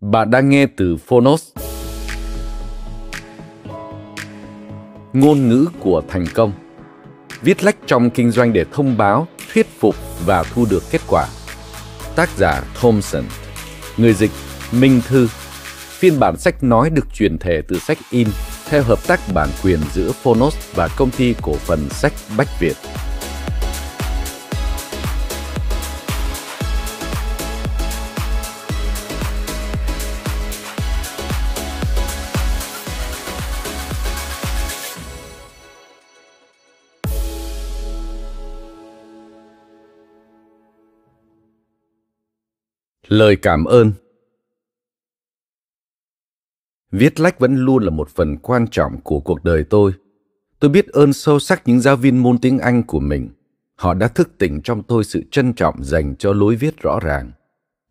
Bạn đang nghe từ Phonos. Ngôn ngữ của thành công Viết lách trong kinh doanh để thông báo, thuyết phục và thu được kết quả. Tác giả Thomson Người dịch Minh Thư Phiên bản sách nói được truyền thể từ sách in theo hợp tác bản quyền giữa Phonos và công ty cổ phần sách Bách Việt. lời cảm ơn viết lách vẫn luôn là một phần quan trọng của cuộc đời tôi tôi biết ơn sâu sắc những giáo viên môn tiếng anh của mình họ đã thức tỉnh trong tôi sự trân trọng dành cho lối viết rõ ràng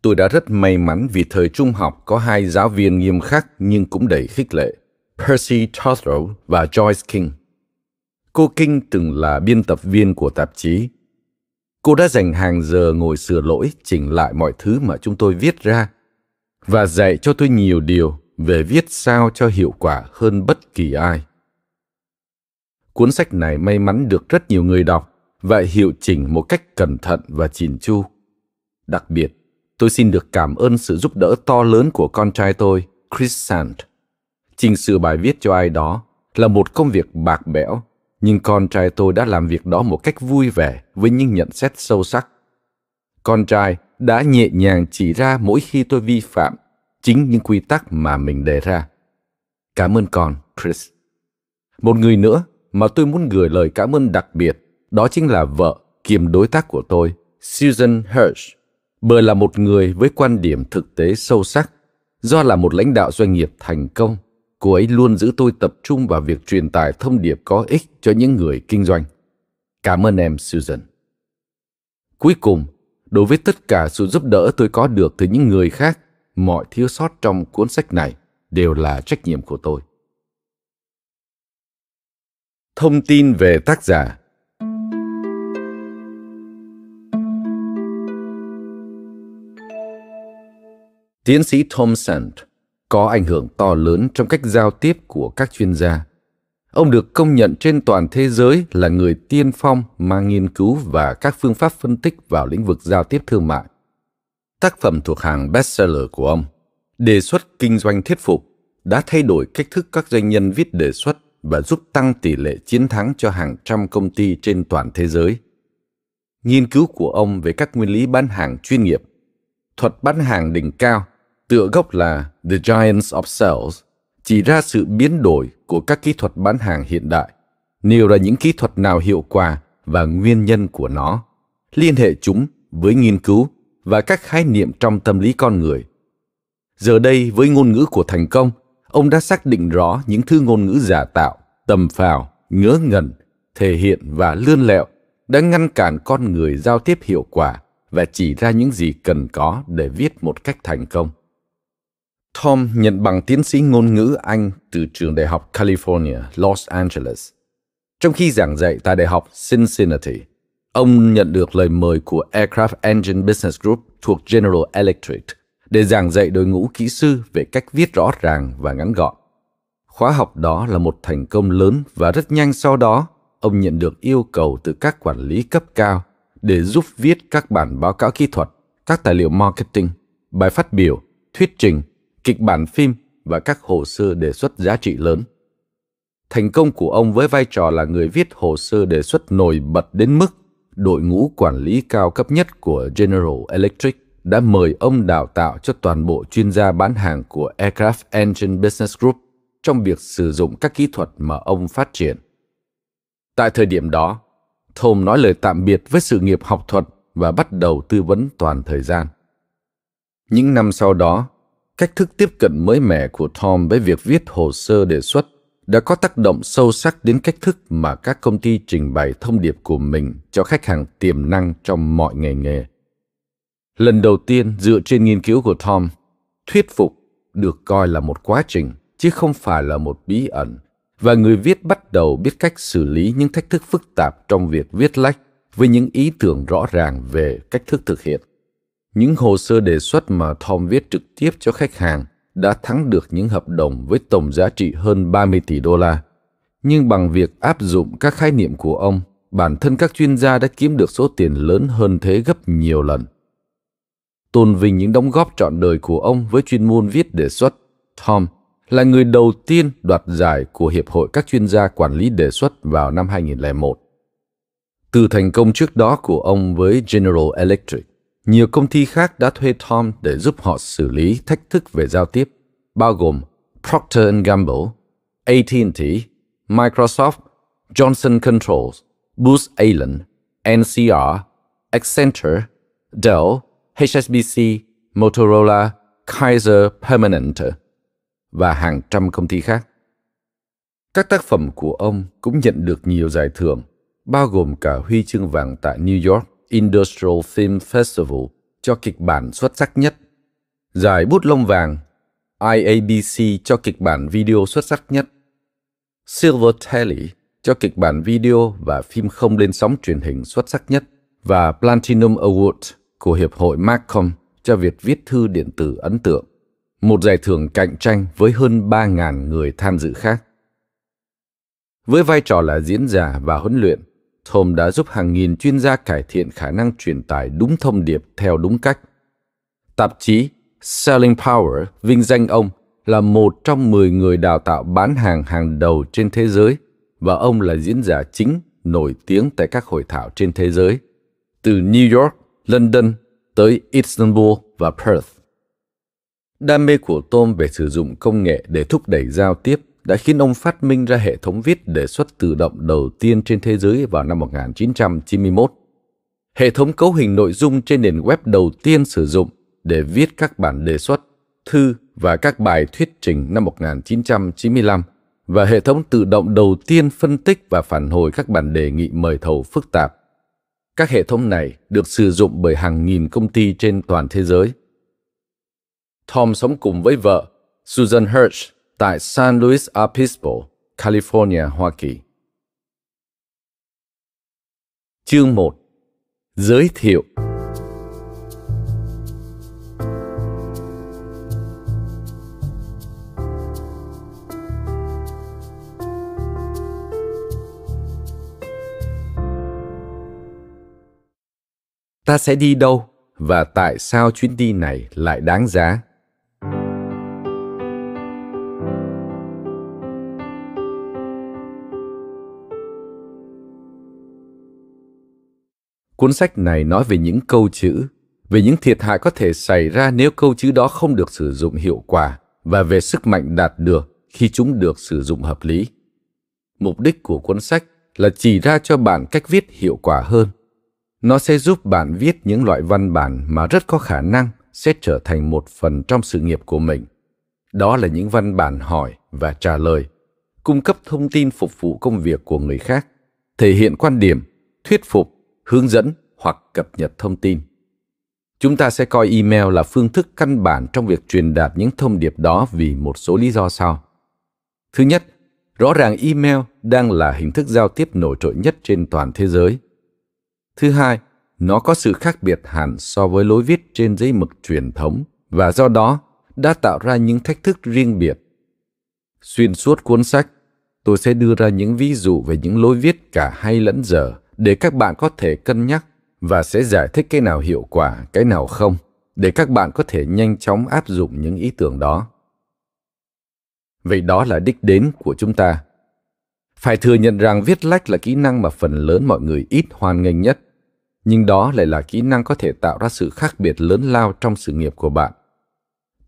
tôi đã rất may mắn vì thời trung học có hai giáo viên nghiêm khắc nhưng cũng đầy khích lệ percy tothrow và joyce king cô king từng là biên tập viên của tạp chí Cô đã dành hàng giờ ngồi sửa lỗi, chỉnh lại mọi thứ mà chúng tôi viết ra và dạy cho tôi nhiều điều về viết sao cho hiệu quả hơn bất kỳ ai. Cuốn sách này may mắn được rất nhiều người đọc và hiệu chỉnh một cách cẩn thận và chỉn chu. Đặc biệt, tôi xin được cảm ơn sự giúp đỡ to lớn của con trai tôi, Chris Sant. Trình sửa bài viết cho ai đó là một công việc bạc bẽo nhưng con trai tôi đã làm việc đó một cách vui vẻ với những nhận xét sâu sắc. Con trai đã nhẹ nhàng chỉ ra mỗi khi tôi vi phạm chính những quy tắc mà mình đề ra. Cảm ơn con, Chris. Một người nữa mà tôi muốn gửi lời cảm ơn đặc biệt đó chính là vợ kiêm đối tác của tôi, Susan Hirsch. bởi là một người với quan điểm thực tế sâu sắc, do là một lãnh đạo doanh nghiệp thành công cô ấy luôn giữ tôi tập trung vào việc truyền tải thông điệp có ích cho những người kinh doanh. Cảm ơn em, Susan. Cuối cùng, đối với tất cả sự giúp đỡ tôi có được từ những người khác, mọi thiếu sót trong cuốn sách này đều là trách nhiệm của tôi. Thông tin về tác giả Tiến sĩ Tom Sand có ảnh hưởng to lớn trong cách giao tiếp của các chuyên gia. Ông được công nhận trên toàn thế giới là người tiên phong mang nghiên cứu và các phương pháp phân tích vào lĩnh vực giao tiếp thương mại. Tác phẩm thuộc hàng bestseller của ông, Đề xuất kinh doanh thuyết phục, đã thay đổi cách thức các doanh nhân viết đề xuất và giúp tăng tỷ lệ chiến thắng cho hàng trăm công ty trên toàn thế giới. Nghiên cứu của ông về các nguyên lý bán hàng chuyên nghiệp, thuật bán hàng đỉnh cao tựa gốc là The Giants of Sales, chỉ ra sự biến đổi của các kỹ thuật bán hàng hiện đại, nêu ra những kỹ thuật nào hiệu quả và nguyên nhân của nó, liên hệ chúng với nghiên cứu và các khái niệm trong tâm lý con người. Giờ đây, với ngôn ngữ của thành công, ông đã xác định rõ những thứ ngôn ngữ giả tạo, tầm phào, ngớ ngẩn, thể hiện và lươn lẹo đã ngăn cản con người giao tiếp hiệu quả và chỉ ra những gì cần có để viết một cách thành công Tom nhận bằng tiến sĩ ngôn ngữ Anh từ trường đại học California, Los Angeles. Trong khi giảng dạy tại đại học Cincinnati, ông nhận được lời mời của Aircraft Engine Business Group thuộc General Electric để giảng dạy đội ngũ kỹ sư về cách viết rõ ràng và ngắn gọn. Khóa học đó là một thành công lớn và rất nhanh sau đó, ông nhận được yêu cầu từ các quản lý cấp cao để giúp viết các bản báo cáo kỹ thuật, các tài liệu marketing, bài phát biểu, thuyết trình kịch bản phim và các hồ sơ đề xuất giá trị lớn. Thành công của ông với vai trò là người viết hồ sơ đề xuất nổi bật đến mức đội ngũ quản lý cao cấp nhất của General Electric đã mời ông đào tạo cho toàn bộ chuyên gia bán hàng của Aircraft Engine Business Group trong việc sử dụng các kỹ thuật mà ông phát triển. Tại thời điểm đó, Thom nói lời tạm biệt với sự nghiệp học thuật và bắt đầu tư vấn toàn thời gian. Những năm sau đó, Cách thức tiếp cận mới mẻ của Tom với việc viết hồ sơ đề xuất đã có tác động sâu sắc đến cách thức mà các công ty trình bày thông điệp của mình cho khách hàng tiềm năng trong mọi ngành nghề. Lần đầu tiên, dựa trên nghiên cứu của Tom, thuyết phục được coi là một quá trình chứ không phải là một bí ẩn và người viết bắt đầu biết cách xử lý những thách thức phức tạp trong việc viết lách với những ý tưởng rõ ràng về cách thức thực hiện. Những hồ sơ đề xuất mà Tom viết trực tiếp cho khách hàng đã thắng được những hợp đồng với tổng giá trị hơn 30 tỷ đô la. Nhưng bằng việc áp dụng các khái niệm của ông, bản thân các chuyên gia đã kiếm được số tiền lớn hơn thế gấp nhiều lần. Tôn vinh những đóng góp trọn đời của ông với chuyên môn viết đề xuất, Tom là người đầu tiên đoạt giải của Hiệp hội các chuyên gia quản lý đề xuất vào năm 2001. Từ thành công trước đó của ông với General Electric, nhiều công ty khác đã thuê Tom để giúp họ xử lý thách thức về giao tiếp, bao gồm Procter Gamble, AT&T, Microsoft, Johnson Controls, Booz Allen, NCR, Accenture, Dell, HSBC, Motorola, Kaiser Permanente và hàng trăm công ty khác. Các tác phẩm của ông cũng nhận được nhiều giải thưởng, bao gồm cả huy chương vàng tại New York Industrial Film Festival cho kịch bản xuất sắc nhất, giải bút lông vàng IABC cho kịch bản video xuất sắc nhất, Silver Telly cho kịch bản video và phim không lên sóng truyền hình xuất sắc nhất và Platinum Award của Hiệp hội Marcom cho việc viết thư điện tử ấn tượng, một giải thưởng cạnh tranh với hơn 3.000 người tham dự khác. Với vai trò là diễn giả và huấn luyện, Tom đã giúp hàng nghìn chuyên gia cải thiện khả năng truyền tải đúng thông điệp theo đúng cách. Tạp chí Selling Power vinh danh ông là một trong 10 người đào tạo bán hàng hàng đầu trên thế giới và ông là diễn giả chính nổi tiếng tại các hội thảo trên thế giới, từ New York, London tới Istanbul và Perth. Đam mê của Tom về sử dụng công nghệ để thúc đẩy giao tiếp đã khiến ông phát minh ra hệ thống viết đề xuất tự động đầu tiên trên thế giới vào năm 1991. Hệ thống cấu hình nội dung trên nền web đầu tiên sử dụng để viết các bản đề xuất, thư và các bài thuyết trình năm 1995 và hệ thống tự động đầu tiên phân tích và phản hồi các bản đề nghị mời thầu phức tạp. Các hệ thống này được sử dụng bởi hàng nghìn công ty trên toàn thế giới. Tom sống cùng với vợ Susan Hirsch tại San Luis Obispo, California, Hoa Kỳ. Chương 1 Giới thiệu Ta sẽ đi đâu và tại sao chuyến đi này lại đáng giá? Cuốn sách này nói về những câu chữ, về những thiệt hại có thể xảy ra nếu câu chữ đó không được sử dụng hiệu quả và về sức mạnh đạt được khi chúng được sử dụng hợp lý. Mục đích của cuốn sách là chỉ ra cho bạn cách viết hiệu quả hơn. Nó sẽ giúp bạn viết những loại văn bản mà rất có khả năng sẽ trở thành một phần trong sự nghiệp của mình. Đó là những văn bản hỏi và trả lời, cung cấp thông tin phục vụ công việc của người khác, thể hiện quan điểm, thuyết phục hướng dẫn hoặc cập nhật thông tin. Chúng ta sẽ coi email là phương thức căn bản trong việc truyền đạt những thông điệp đó vì một số lý do sau. Thứ nhất, rõ ràng email đang là hình thức giao tiếp nổi trội nhất trên toàn thế giới. Thứ hai, nó có sự khác biệt hẳn so với lối viết trên giấy mực truyền thống và do đó đã tạo ra những thách thức riêng biệt. Xuyên suốt cuốn sách, tôi sẽ đưa ra những ví dụ về những lối viết cả hay lẫn dở để các bạn có thể cân nhắc và sẽ giải thích cái nào hiệu quả, cái nào không để các bạn có thể nhanh chóng áp dụng những ý tưởng đó. Vậy đó là đích đến của chúng ta. Phải thừa nhận rằng viết lách là kỹ năng mà phần lớn mọi người ít hoan nghênh nhất, nhưng đó lại là kỹ năng có thể tạo ra sự khác biệt lớn lao trong sự nghiệp của bạn.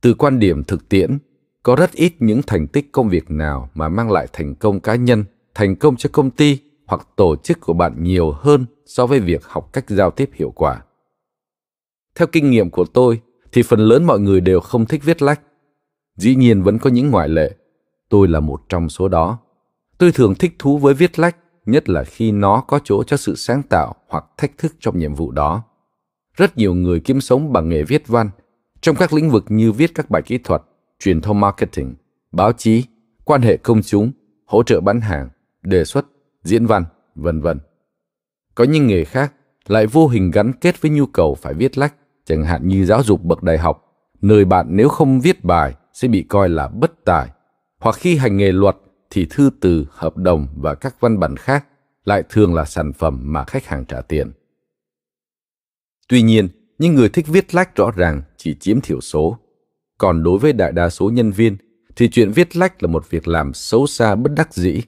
Từ quan điểm thực tiễn, có rất ít những thành tích công việc nào mà mang lại thành công cá nhân, thành công cho công ty hoặc tổ chức của bạn nhiều hơn so với việc học cách giao tiếp hiệu quả theo kinh nghiệm của tôi thì phần lớn mọi người đều không thích viết lách dĩ nhiên vẫn có những ngoại lệ tôi là một trong số đó tôi thường thích thú với viết lách nhất là khi nó có chỗ cho sự sáng tạo hoặc thách thức trong nhiệm vụ đó rất nhiều người kiếm sống bằng nghề viết văn trong các lĩnh vực như viết các bài kỹ thuật truyền thông marketing báo chí quan hệ công chúng hỗ trợ bán hàng đề xuất diễn văn, vân vân. Có những nghề khác lại vô hình gắn kết với nhu cầu phải viết lách, chẳng hạn như giáo dục bậc đại học, nơi bạn nếu không viết bài sẽ bị coi là bất tài, hoặc khi hành nghề luật thì thư từ, hợp đồng và các văn bản khác lại thường là sản phẩm mà khách hàng trả tiền. Tuy nhiên, những người thích viết lách rõ ràng chỉ chiếm thiểu số. Còn đối với đại đa số nhân viên, thì chuyện viết lách là một việc làm xấu xa bất đắc dĩ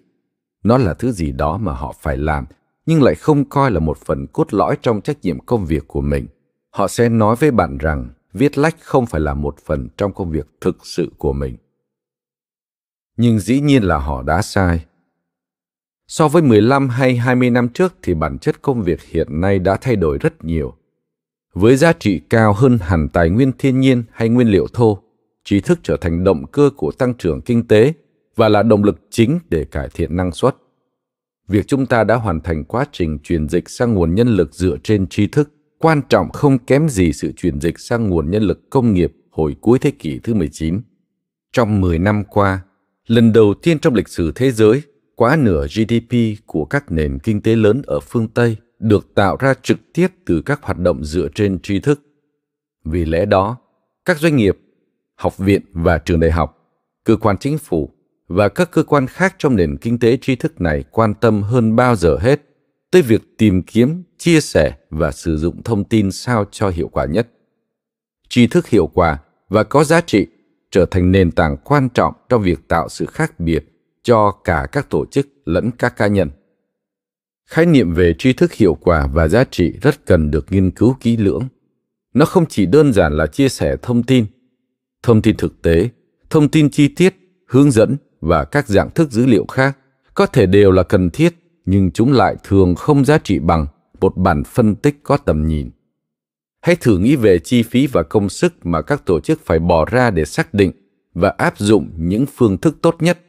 nó là thứ gì đó mà họ phải làm, nhưng lại không coi là một phần cốt lõi trong trách nhiệm công việc của mình. Họ sẽ nói với bạn rằng viết lách không phải là một phần trong công việc thực sự của mình. Nhưng dĩ nhiên là họ đã sai. So với 15 hay 20 năm trước thì bản chất công việc hiện nay đã thay đổi rất nhiều. Với giá trị cao hơn hẳn tài nguyên thiên nhiên hay nguyên liệu thô, trí thức trở thành động cơ của tăng trưởng kinh tế và là động lực chính để cải thiện năng suất. Việc chúng ta đã hoàn thành quá trình chuyển dịch sang nguồn nhân lực dựa trên tri thức quan trọng không kém gì sự chuyển dịch sang nguồn nhân lực công nghiệp hồi cuối thế kỷ thứ 19. Trong 10 năm qua, lần đầu tiên trong lịch sử thế giới, quá nửa GDP của các nền kinh tế lớn ở phương Tây được tạo ra trực tiếp từ các hoạt động dựa trên tri thức. Vì lẽ đó, các doanh nghiệp, học viện và trường đại học, cơ quan chính phủ và các cơ quan khác trong nền kinh tế tri thức này quan tâm hơn bao giờ hết tới việc tìm kiếm, chia sẻ và sử dụng thông tin sao cho hiệu quả nhất. Tri thức hiệu quả và có giá trị trở thành nền tảng quan trọng trong việc tạo sự khác biệt cho cả các tổ chức lẫn các cá nhân. Khái niệm về tri thức hiệu quả và giá trị rất cần được nghiên cứu kỹ lưỡng. Nó không chỉ đơn giản là chia sẻ thông tin, thông tin thực tế, thông tin chi tiết, hướng dẫn và các dạng thức dữ liệu khác có thể đều là cần thiết nhưng chúng lại thường không giá trị bằng một bản phân tích có tầm nhìn hãy thử nghĩ về chi phí và công sức mà các tổ chức phải bỏ ra để xác định và áp dụng những phương thức tốt nhất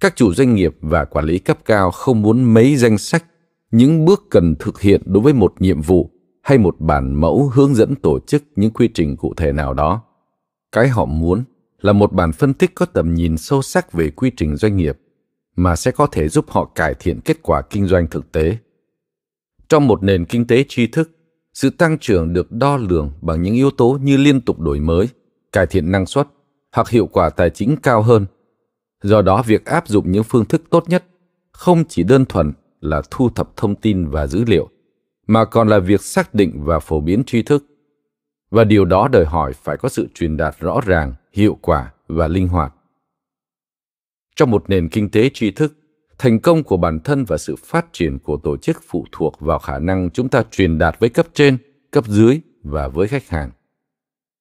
các chủ doanh nghiệp và quản lý cấp cao không muốn mấy danh sách những bước cần thực hiện đối với một nhiệm vụ hay một bản mẫu hướng dẫn tổ chức những quy trình cụ thể nào đó cái họ muốn là một bản phân tích có tầm nhìn sâu sắc về quy trình doanh nghiệp mà sẽ có thể giúp họ cải thiện kết quả kinh doanh thực tế. Trong một nền kinh tế tri thức, sự tăng trưởng được đo lường bằng những yếu tố như liên tục đổi mới, cải thiện năng suất hoặc hiệu quả tài chính cao hơn. Do đó, việc áp dụng những phương thức tốt nhất không chỉ đơn thuần là thu thập thông tin và dữ liệu, mà còn là việc xác định và phổ biến tri thức. Và điều đó đòi hỏi phải có sự truyền đạt rõ ràng hiệu quả và linh hoạt trong một nền kinh tế tri thức thành công của bản thân và sự phát triển của tổ chức phụ thuộc vào khả năng chúng ta truyền đạt với cấp trên cấp dưới và với khách hàng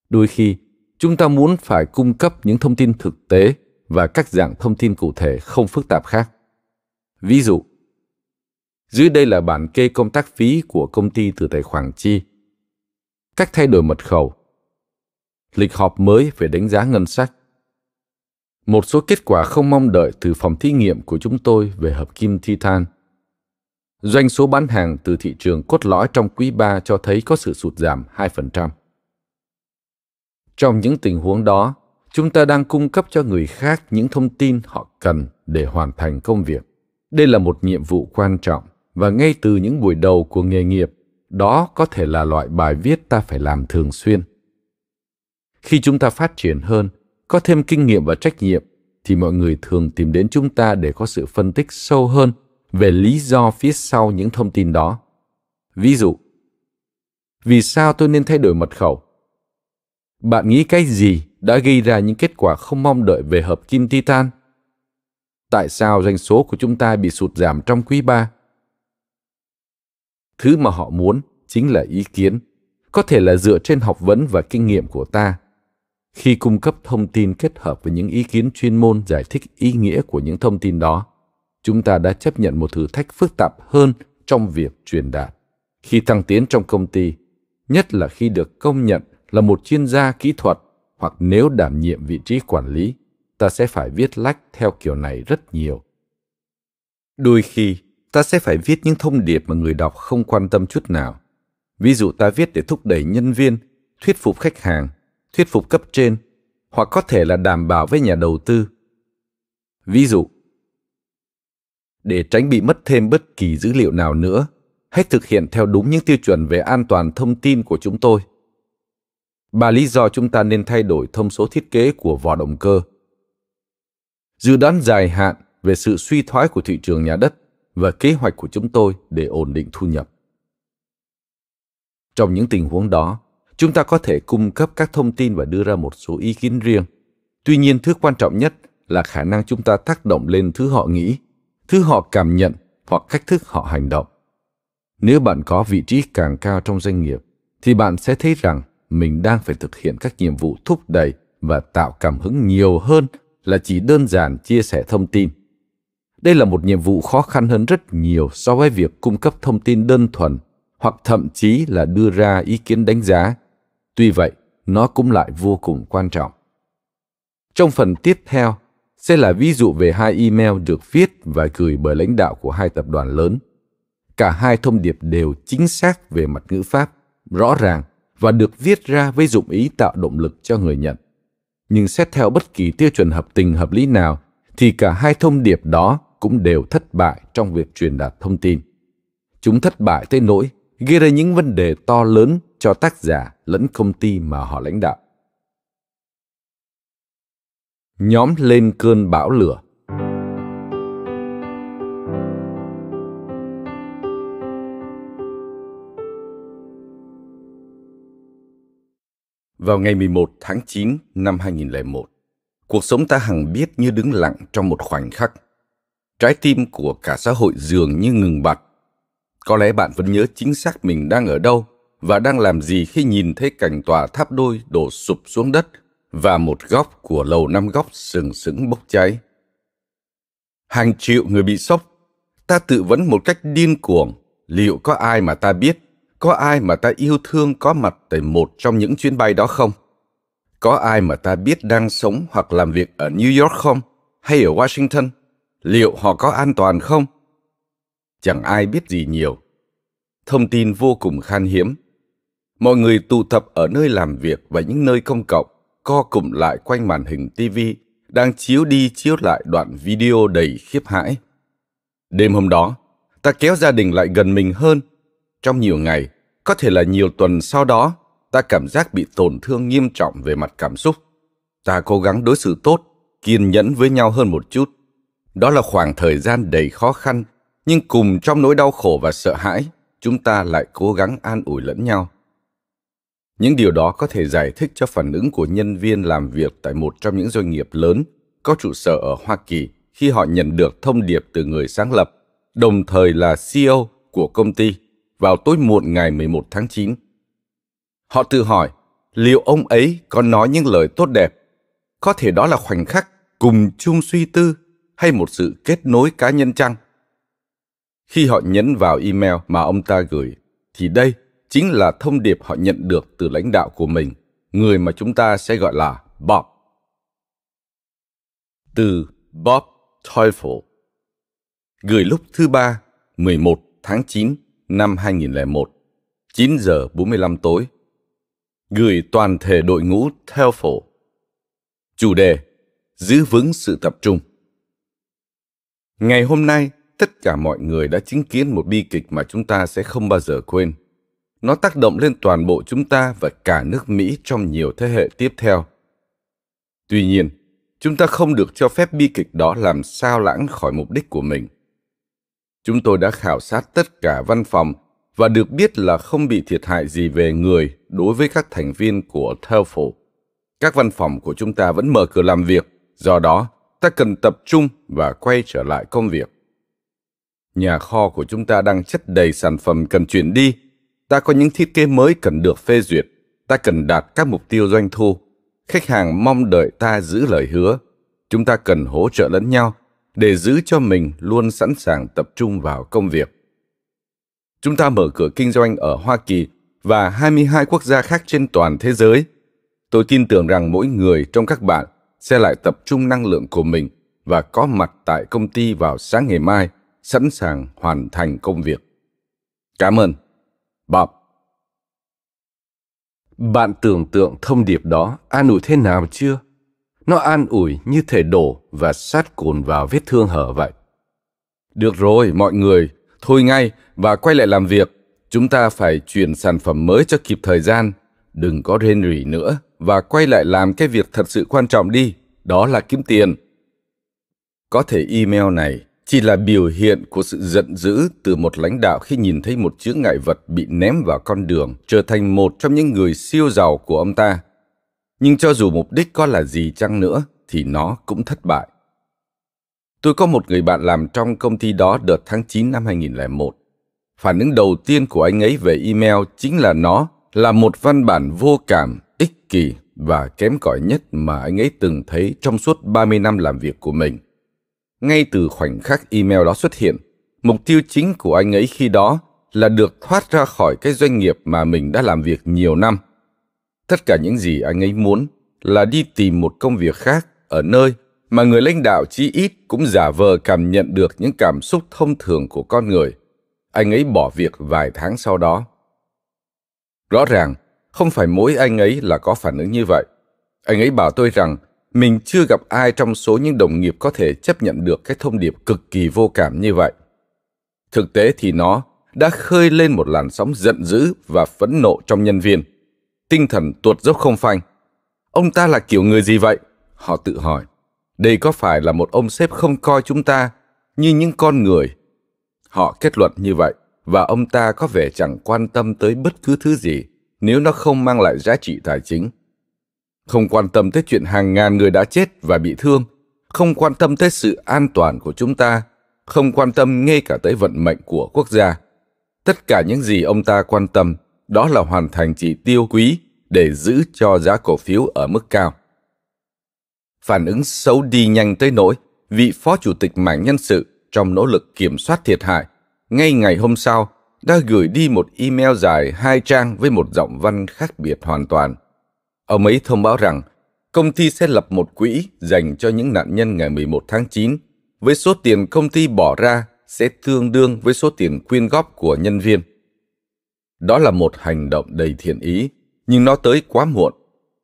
đôi khi chúng ta muốn phải cung cấp những thông tin thực tế và các dạng thông tin cụ thể không phức tạp khác ví dụ dưới đây là bản kê công tác phí của công ty từ tài khoản chi cách thay đổi mật khẩu lịch họp mới về đánh giá ngân sách. Một số kết quả không mong đợi từ phòng thí nghiệm của chúng tôi về hợp kim titan. Doanh số bán hàng từ thị trường cốt lõi trong quý 3 cho thấy có sự sụt giảm 2%. Trong những tình huống đó, chúng ta đang cung cấp cho người khác những thông tin họ cần để hoàn thành công việc. Đây là một nhiệm vụ quan trọng và ngay từ những buổi đầu của nghề nghiệp, đó có thể là loại bài viết ta phải làm thường xuyên khi chúng ta phát triển hơn có thêm kinh nghiệm và trách nhiệm thì mọi người thường tìm đến chúng ta để có sự phân tích sâu hơn về lý do phía sau những thông tin đó ví dụ vì sao tôi nên thay đổi mật khẩu bạn nghĩ cái gì đã gây ra những kết quả không mong đợi về hợp kim titan tại sao doanh số của chúng ta bị sụt giảm trong quý ba? Thứ mà họ muốn chính là ý kiến, có thể là dựa trên học vấn và kinh nghiệm của ta khi cung cấp thông tin kết hợp với những ý kiến chuyên môn giải thích ý nghĩa của những thông tin đó chúng ta đã chấp nhận một thử thách phức tạp hơn trong việc truyền đạt khi thăng tiến trong công ty nhất là khi được công nhận là một chuyên gia kỹ thuật hoặc nếu đảm nhiệm vị trí quản lý ta sẽ phải viết lách theo kiểu này rất nhiều đôi khi ta sẽ phải viết những thông điệp mà người đọc không quan tâm chút nào ví dụ ta viết để thúc đẩy nhân viên thuyết phục khách hàng thuyết phục cấp trên hoặc có thể là đảm bảo với nhà đầu tư. Ví dụ, để tránh bị mất thêm bất kỳ dữ liệu nào nữa, hãy thực hiện theo đúng những tiêu chuẩn về an toàn thông tin của chúng tôi. Ba lý do chúng ta nên thay đổi thông số thiết kế của vỏ động cơ. Dự đoán dài hạn về sự suy thoái của thị trường nhà đất và kế hoạch của chúng tôi để ổn định thu nhập. Trong những tình huống đó, chúng ta có thể cung cấp các thông tin và đưa ra một số ý kiến riêng tuy nhiên thứ quan trọng nhất là khả năng chúng ta tác động lên thứ họ nghĩ thứ họ cảm nhận hoặc cách thức họ hành động nếu bạn có vị trí càng cao trong doanh nghiệp thì bạn sẽ thấy rằng mình đang phải thực hiện các nhiệm vụ thúc đẩy và tạo cảm hứng nhiều hơn là chỉ đơn giản chia sẻ thông tin đây là một nhiệm vụ khó khăn hơn rất nhiều so với việc cung cấp thông tin đơn thuần hoặc thậm chí là đưa ra ý kiến đánh giá Tuy vậy, nó cũng lại vô cùng quan trọng. Trong phần tiếp theo sẽ là ví dụ về hai email được viết và gửi bởi lãnh đạo của hai tập đoàn lớn. Cả hai thông điệp đều chính xác về mặt ngữ pháp, rõ ràng và được viết ra với dụng ý tạo động lực cho người nhận. Nhưng xét theo bất kỳ tiêu chuẩn hợp tình hợp lý nào thì cả hai thông điệp đó cũng đều thất bại trong việc truyền đạt thông tin. Chúng thất bại tới nỗi gây ra những vấn đề to lớn cho tác giả lẫn công ty mà họ lãnh đạo. Nhóm lên cơn bão lửa Vào ngày 11 tháng 9 năm 2001, cuộc sống ta hằng biết như đứng lặng trong một khoảnh khắc. Trái tim của cả xã hội dường như ngừng bặt có lẽ bạn vẫn nhớ chính xác mình đang ở đâu và đang làm gì khi nhìn thấy cảnh tòa tháp đôi đổ sụp xuống đất và một góc của lầu năm góc sừng sững bốc cháy. Hàng triệu người bị sốc. Ta tự vấn một cách điên cuồng, liệu có ai mà ta biết, có ai mà ta yêu thương có mặt tại một trong những chuyến bay đó không? Có ai mà ta biết đang sống hoặc làm việc ở New York không? Hay ở Washington? Liệu họ có an toàn không? chẳng ai biết gì nhiều thông tin vô cùng khan hiếm mọi người tụ tập ở nơi làm việc và những nơi công cộng co cụm lại quanh màn hình tv đang chiếu đi chiếu lại đoạn video đầy khiếp hãi đêm hôm đó ta kéo gia đình lại gần mình hơn trong nhiều ngày có thể là nhiều tuần sau đó ta cảm giác bị tổn thương nghiêm trọng về mặt cảm xúc ta cố gắng đối xử tốt kiên nhẫn với nhau hơn một chút đó là khoảng thời gian đầy khó khăn nhưng cùng trong nỗi đau khổ và sợ hãi chúng ta lại cố gắng an ủi lẫn nhau những điều đó có thể giải thích cho phản ứng của nhân viên làm việc tại một trong những doanh nghiệp lớn có trụ sở ở hoa kỳ khi họ nhận được thông điệp từ người sáng lập đồng thời là ceo của công ty vào tối muộn ngày 11 tháng 9. Họ tự hỏi, liệu ông ấy có nói những lời tốt đẹp? Có thể đó là khoảnh khắc cùng chung suy tư hay một sự kết nối cá nhân chăng? Khi họ nhấn vào email mà ông ta gửi, thì đây chính là thông điệp họ nhận được từ lãnh đạo của mình, người mà chúng ta sẽ gọi là Bob. Từ Bob Teufel Gửi lúc thứ ba, 11 tháng 9 năm 2001, 9 giờ 45 tối. Gửi toàn thể đội ngũ Teufel. Chủ đề Giữ vững sự tập trung. Ngày hôm nay, tất cả mọi người đã chứng kiến một bi kịch mà chúng ta sẽ không bao giờ quên. Nó tác động lên toàn bộ chúng ta và cả nước Mỹ trong nhiều thế hệ tiếp theo. Tuy nhiên, chúng ta không được cho phép bi kịch đó làm sao lãng khỏi mục đích của mình. Chúng tôi đã khảo sát tất cả văn phòng và được biết là không bị thiệt hại gì về người đối với các thành viên của TELFO. Các văn phòng của chúng ta vẫn mở cửa làm việc, do đó ta cần tập trung và quay trở lại công việc. Nhà kho của chúng ta đang chất đầy sản phẩm cần chuyển đi. Ta có những thiết kế mới cần được phê duyệt. Ta cần đạt các mục tiêu doanh thu. Khách hàng mong đợi ta giữ lời hứa. Chúng ta cần hỗ trợ lẫn nhau để giữ cho mình luôn sẵn sàng tập trung vào công việc. Chúng ta mở cửa kinh doanh ở Hoa Kỳ và 22 quốc gia khác trên toàn thế giới. Tôi tin tưởng rằng mỗi người trong các bạn sẽ lại tập trung năng lượng của mình và có mặt tại công ty vào sáng ngày mai – sẵn sàng hoàn thành công việc. Cảm ơn. Bob. Bạn tưởng tượng thông điệp đó an ủi thế nào chưa? Nó an ủi như thể đổ và sát cồn vào vết thương hở vậy. Được rồi, mọi người, thôi ngay và quay lại làm việc. Chúng ta phải chuyển sản phẩm mới cho kịp thời gian. Đừng có rên rỉ nữa và quay lại làm cái việc thật sự quan trọng đi, đó là kiếm tiền. Có thể email này chỉ là biểu hiện của sự giận dữ từ một lãnh đạo khi nhìn thấy một chướng ngại vật bị ném vào con đường trở thành một trong những người siêu giàu của ông ta nhưng cho dù mục đích có là gì chăng nữa thì nó cũng thất bại. Tôi có một người bạn làm trong công ty đó đợt tháng 9 năm 2001. Phản ứng đầu tiên của anh ấy về email chính là nó là một văn bản vô cảm, ích kỷ và kém cỏi nhất mà anh ấy từng thấy trong suốt 30 năm làm việc của mình ngay từ khoảnh khắc email đó xuất hiện mục tiêu chính của anh ấy khi đó là được thoát ra khỏi cái doanh nghiệp mà mình đã làm việc nhiều năm tất cả những gì anh ấy muốn là đi tìm một công việc khác ở nơi mà người lãnh đạo chí ít cũng giả vờ cảm nhận được những cảm xúc thông thường của con người anh ấy bỏ việc vài tháng sau đó rõ ràng không phải mỗi anh ấy là có phản ứng như vậy anh ấy bảo tôi rằng mình chưa gặp ai trong số những đồng nghiệp có thể chấp nhận được cái thông điệp cực kỳ vô cảm như vậy thực tế thì nó đã khơi lên một làn sóng giận dữ và phẫn nộ trong nhân viên tinh thần tuột dốc không phanh ông ta là kiểu người gì vậy họ tự hỏi đây có phải là một ông sếp không coi chúng ta như những con người họ kết luận như vậy và ông ta có vẻ chẳng quan tâm tới bất cứ thứ gì nếu nó không mang lại giá trị tài chính không quan tâm tới chuyện hàng ngàn người đã chết và bị thương, không quan tâm tới sự an toàn của chúng ta, không quan tâm ngay cả tới vận mệnh của quốc gia. Tất cả những gì ông ta quan tâm đó là hoàn thành chỉ tiêu quý để giữ cho giá cổ phiếu ở mức cao. Phản ứng xấu đi nhanh tới nỗi vị phó chủ tịch mảng nhân sự trong nỗ lực kiểm soát thiệt hại, ngay ngày hôm sau đã gửi đi một email dài hai trang với một giọng văn khác biệt hoàn toàn. Ông ấy thông báo rằng công ty sẽ lập một quỹ dành cho những nạn nhân ngày 11 tháng 9 với số tiền công ty bỏ ra sẽ tương đương với số tiền quyên góp của nhân viên. Đó là một hành động đầy thiện ý, nhưng nó tới quá muộn.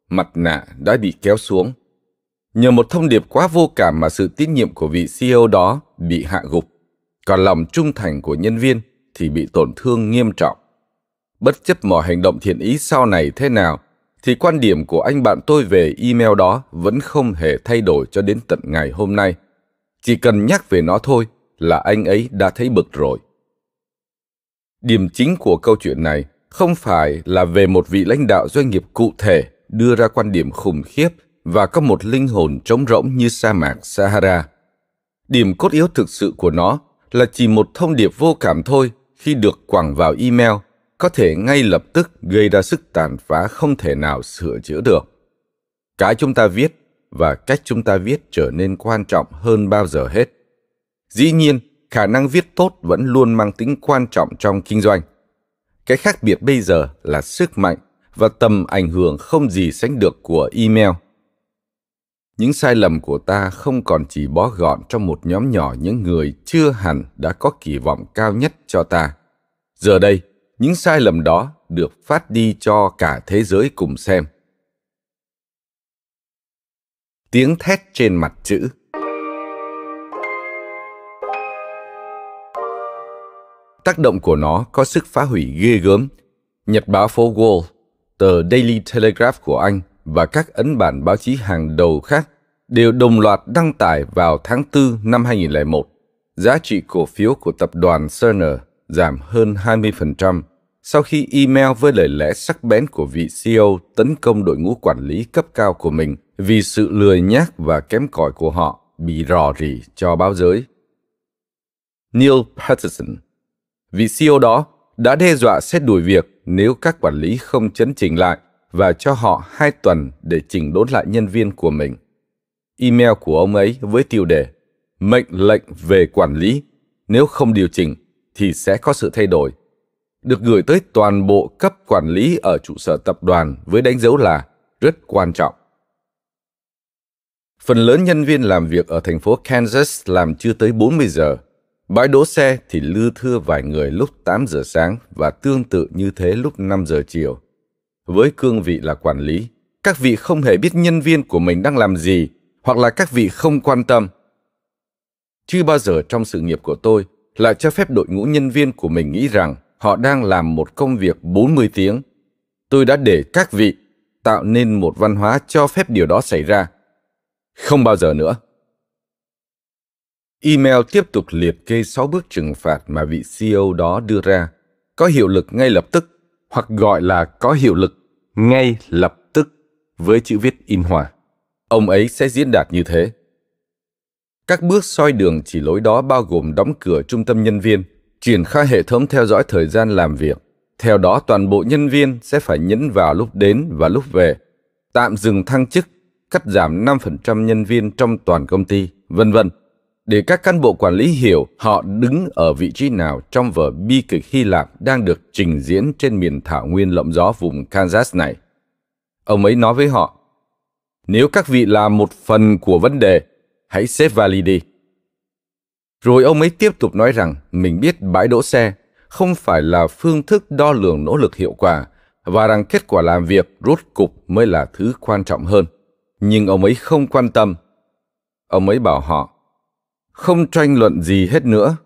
Mặt nạ đã bị kéo xuống. Nhờ một thông điệp quá vô cảm mà sự tín nhiệm của vị CEO đó bị hạ gục, còn lòng trung thành của nhân viên thì bị tổn thương nghiêm trọng. Bất chấp mọi hành động thiện ý sau này thế nào thì quan điểm của anh bạn tôi về email đó vẫn không hề thay đổi cho đến tận ngày hôm nay. Chỉ cần nhắc về nó thôi là anh ấy đã thấy bực rồi. Điểm chính của câu chuyện này không phải là về một vị lãnh đạo doanh nghiệp cụ thể đưa ra quan điểm khủng khiếp và có một linh hồn trống rỗng như sa mạc Sahara. Điểm cốt yếu thực sự của nó là chỉ một thông điệp vô cảm thôi khi được quảng vào email có thể ngay lập tức gây ra sức tàn phá không thể nào sửa chữa được. Cái chúng ta viết và cách chúng ta viết trở nên quan trọng hơn bao giờ hết. Dĩ nhiên, khả năng viết tốt vẫn luôn mang tính quan trọng trong kinh doanh. Cái khác biệt bây giờ là sức mạnh và tầm ảnh hưởng không gì sánh được của email. Những sai lầm của ta không còn chỉ bó gọn trong một nhóm nhỏ những người chưa hẳn đã có kỳ vọng cao nhất cho ta. Giờ đây, những sai lầm đó được phát đi cho cả thế giới cùng xem tiếng thét trên mặt chữ tác động của nó có sức phá hủy ghê gớm nhật báo phố wall tờ daily telegraph của anh và các ấn bản báo chí hàng đầu khác đều đồng loạt đăng tải vào tháng 4 năm 2001 giá trị cổ phiếu của tập đoàn Cerner giảm hơn 20% sau khi email với lời lẽ sắc bén của vị CEO tấn công đội ngũ quản lý cấp cao của mình vì sự lười nhác và kém cỏi của họ bị rò rỉ cho báo giới. Neil Patterson, vị CEO đó đã đe dọa sẽ đuổi việc nếu các quản lý không chấn chỉnh lại và cho họ hai tuần để chỉnh đốn lại nhân viên của mình. Email của ông ấy với tiêu đề Mệnh lệnh về quản lý, nếu không điều chỉnh thì sẽ có sự thay đổi, được gửi tới toàn bộ cấp quản lý ở trụ sở tập đoàn với đánh dấu là rất quan trọng. Phần lớn nhân viên làm việc ở thành phố Kansas làm chưa tới 40 giờ. Bãi đỗ xe thì lư thưa vài người lúc 8 giờ sáng và tương tự như thế lúc 5 giờ chiều. Với cương vị là quản lý, các vị không hề biết nhân viên của mình đang làm gì hoặc là các vị không quan tâm. Chưa bao giờ trong sự nghiệp của tôi, lại cho phép đội ngũ nhân viên của mình nghĩ rằng họ đang làm một công việc 40 tiếng. Tôi đã để các vị tạo nên một văn hóa cho phép điều đó xảy ra. Không bao giờ nữa. Email tiếp tục liệt kê 6 bước trừng phạt mà vị CEO đó đưa ra, có hiệu lực ngay lập tức, hoặc gọi là có hiệu lực ngay lập tức với chữ viết in hòa. Ông ấy sẽ diễn đạt như thế. Các bước soi đường chỉ lối đó bao gồm đóng cửa trung tâm nhân viên, triển khai hệ thống theo dõi thời gian làm việc. Theo đó, toàn bộ nhân viên sẽ phải nhấn vào lúc đến và lúc về, tạm dừng thăng chức, cắt giảm 5% nhân viên trong toàn công ty, vân vân để các cán bộ quản lý hiểu họ đứng ở vị trí nào trong vở bi kịch Hy Lạp đang được trình diễn trên miền thảo nguyên lộng gió vùng Kansas này. Ông ấy nói với họ, nếu các vị là một phần của vấn đề hãy xếp vali đi. Rồi ông ấy tiếp tục nói rằng mình biết bãi đỗ xe không phải là phương thức đo lường nỗ lực hiệu quả và rằng kết quả làm việc rốt cục mới là thứ quan trọng hơn. Nhưng ông ấy không quan tâm. Ông ấy bảo họ, không tranh luận gì hết nữa.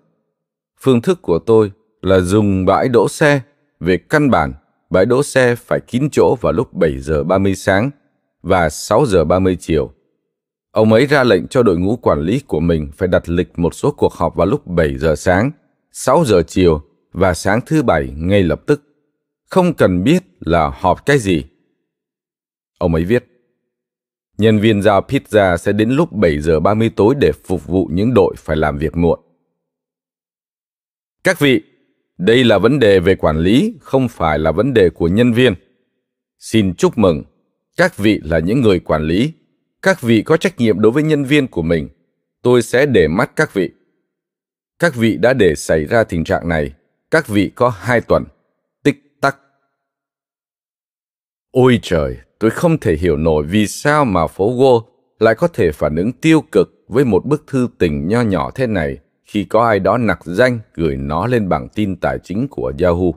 Phương thức của tôi là dùng bãi đỗ xe. Về căn bản, bãi đỗ xe phải kín chỗ vào lúc 7 giờ 30 sáng và 6 giờ 30 chiều Ông ấy ra lệnh cho đội ngũ quản lý của mình phải đặt lịch một số cuộc họp vào lúc 7 giờ sáng, 6 giờ chiều và sáng thứ bảy ngay lập tức. Không cần biết là họp cái gì. Ông ấy viết, nhân viên giao pizza sẽ đến lúc 7 giờ 30 tối để phục vụ những đội phải làm việc muộn. Các vị, đây là vấn đề về quản lý, không phải là vấn đề của nhân viên. Xin chúc mừng, các vị là những người quản lý các vị có trách nhiệm đối với nhân viên của mình tôi sẽ để mắt các vị các vị đã để xảy ra tình trạng này các vị có hai tuần tích tắc ôi trời tôi không thể hiểu nổi vì sao mà phố gô lại có thể phản ứng tiêu cực với một bức thư tình nho nhỏ thế này khi có ai đó nặc danh gửi nó lên bảng tin tài chính của Yahoo.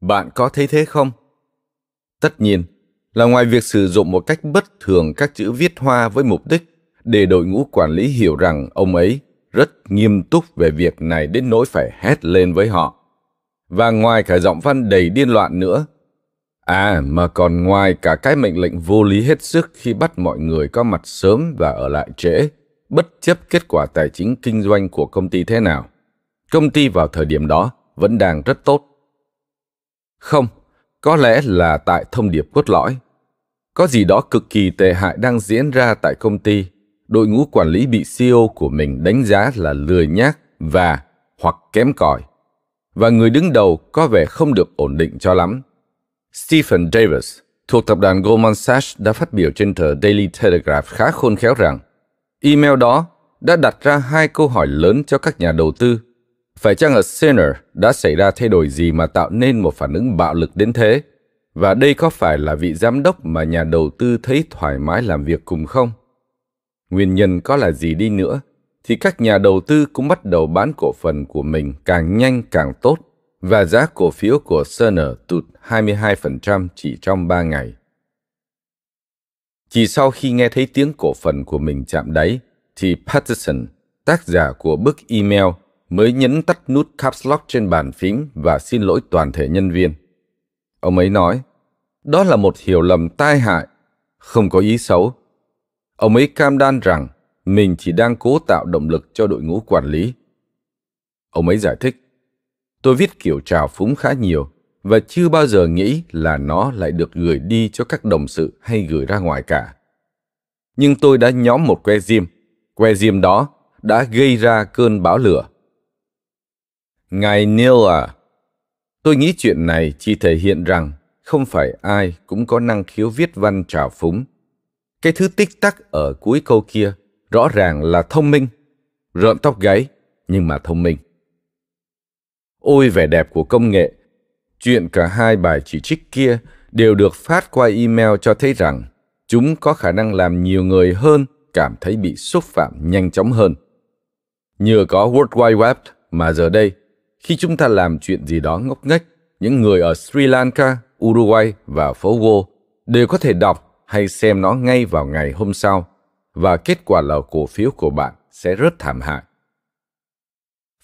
Bạn có thấy thế không? Tất nhiên, là ngoài việc sử dụng một cách bất thường các chữ viết hoa với mục đích để đội ngũ quản lý hiểu rằng ông ấy rất nghiêm túc về việc này đến nỗi phải hét lên với họ. Và ngoài cả giọng văn đầy điên loạn nữa, à mà còn ngoài cả cái mệnh lệnh vô lý hết sức khi bắt mọi người có mặt sớm và ở lại trễ, bất chấp kết quả tài chính kinh doanh của công ty thế nào. Công ty vào thời điểm đó vẫn đang rất tốt. Không, có lẽ là tại thông điệp cốt lõi. Có gì đó cực kỳ tệ hại đang diễn ra tại công ty. Đội ngũ quản lý bị CEO của mình đánh giá là lười nhác và hoặc kém cỏi. Và người đứng đầu có vẻ không được ổn định cho lắm. Stephen Davis thuộc tập đoàn Goldman Sachs đã phát biểu trên tờ Daily Telegraph khá khôn khéo rằng email đó đã đặt ra hai câu hỏi lớn cho các nhà đầu tư phải chăng ở Sinner đã xảy ra thay đổi gì mà tạo nên một phản ứng bạo lực đến thế? Và đây có phải là vị giám đốc mà nhà đầu tư thấy thoải mái làm việc cùng không? Nguyên nhân có là gì đi nữa, thì các nhà đầu tư cũng bắt đầu bán cổ phần của mình càng nhanh càng tốt và giá cổ phiếu của Sinner tụt 22% chỉ trong 3 ngày. Chỉ sau khi nghe thấy tiếng cổ phần của mình chạm đáy, thì Patterson, tác giả của bức email mới nhấn tắt nút caps lock trên bàn phím và xin lỗi toàn thể nhân viên. Ông ấy nói, đó là một hiểu lầm tai hại, không có ý xấu. Ông ấy cam đoan rằng mình chỉ đang cố tạo động lực cho đội ngũ quản lý. Ông ấy giải thích, tôi viết kiểu trào phúng khá nhiều và chưa bao giờ nghĩ là nó lại được gửi đi cho các đồng sự hay gửi ra ngoài cả. Nhưng tôi đã nhóm một que diêm. Que diêm đó đã gây ra cơn bão lửa Ngài Neil à, tôi nghĩ chuyện này chỉ thể hiện rằng không phải ai cũng có năng khiếu viết văn trào phúng. Cái thứ tích tắc ở cuối câu kia rõ ràng là thông minh, rợn tóc gáy, nhưng mà thông minh. Ôi vẻ đẹp của công nghệ, chuyện cả hai bài chỉ trích kia đều được phát qua email cho thấy rằng chúng có khả năng làm nhiều người hơn cảm thấy bị xúc phạm nhanh chóng hơn. Nhờ có World Wide Web mà giờ đây khi chúng ta làm chuyện gì đó ngốc nghếch, những người ở Sri Lanka, Uruguay và phố Go đều có thể đọc hay xem nó ngay vào ngày hôm sau và kết quả là cổ phiếu của bạn sẽ rất thảm hại.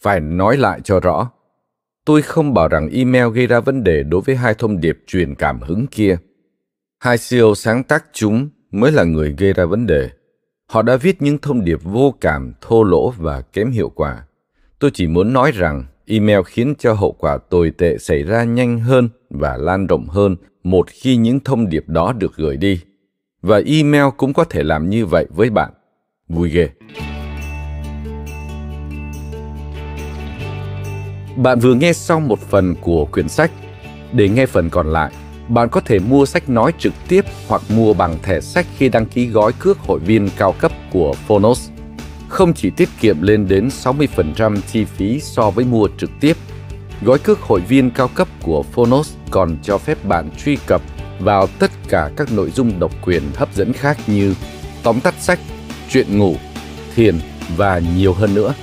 Phải nói lại cho rõ, tôi không bảo rằng email gây ra vấn đề đối với hai thông điệp truyền cảm hứng kia. Hai CEO sáng tác chúng mới là người gây ra vấn đề. Họ đã viết những thông điệp vô cảm, thô lỗ và kém hiệu quả. Tôi chỉ muốn nói rằng email khiến cho hậu quả tồi tệ xảy ra nhanh hơn và lan rộng hơn một khi những thông điệp đó được gửi đi. Và email cũng có thể làm như vậy với bạn. Vui ghê. Bạn vừa nghe xong một phần của quyển sách. Để nghe phần còn lại, bạn có thể mua sách nói trực tiếp hoặc mua bằng thẻ sách khi đăng ký gói cước hội viên cao cấp của Phonos không chỉ tiết kiệm lên đến 60% chi phí so với mua trực tiếp, gói cước hội viên cao cấp của Phonos còn cho phép bạn truy cập vào tất cả các nội dung độc quyền hấp dẫn khác như tóm tắt sách, chuyện ngủ, thiền và nhiều hơn nữa.